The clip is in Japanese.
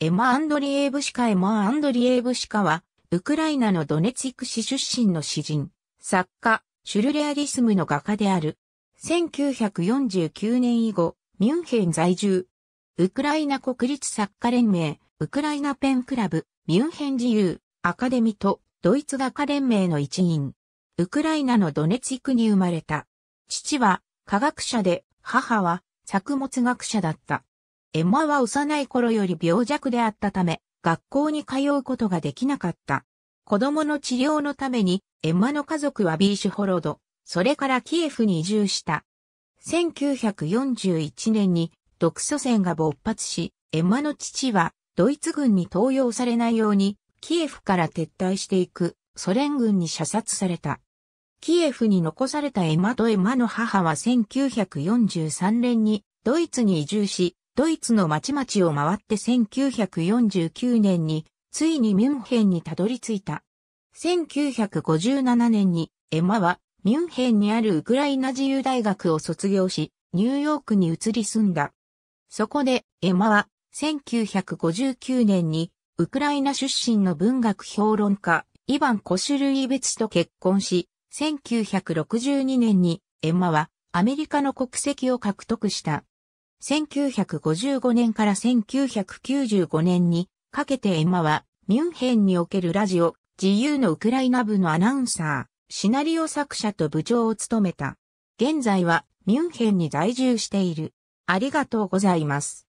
エマ・アンドリエーブシカエマ・アンドリエーブシカは、ウクライナのドネツィク市出身の詩人、作家、シュルレアリスムの画家である。1949年以後、ミュンヘン在住。ウクライナ国立作家連盟、ウクライナペンクラブ、ミュンヘン自由、アカデミと、ドイツ画家連盟の一員。ウクライナのドネツィクに生まれた。父は科学者で、母は作物学者だった。エマは幼い頃より病弱であったため、学校に通うことができなかった。子供の治療のために、エマの家族はビーシュホロド、それからキエフに移住した。1941年に独ソ戦が勃発し、エマの父はドイツ軍に投用されないように、キエフから撤退していくソ連軍に射殺された。キエフに残されたエマとエマの母は1943年にドイツに移住し、ドイツの町々を回って1949年に、ついにミュンヘンにたどり着いた。1957年に、エマは、ミュンヘンにあるウクライナ自由大学を卒業し、ニューヨークに移り住んだ。そこで、エマは、1959年に、ウクライナ出身の文学評論家、イヴァン・コシュルイベツと結婚し、1962年に、エマは、アメリカの国籍を獲得した。1955年から1995年にかけてエマはミュンヘンにおけるラジオ自由のウクライナ部のアナウンサー、シナリオ作者と部長を務めた。現在はミュンヘンに在住している。ありがとうございます。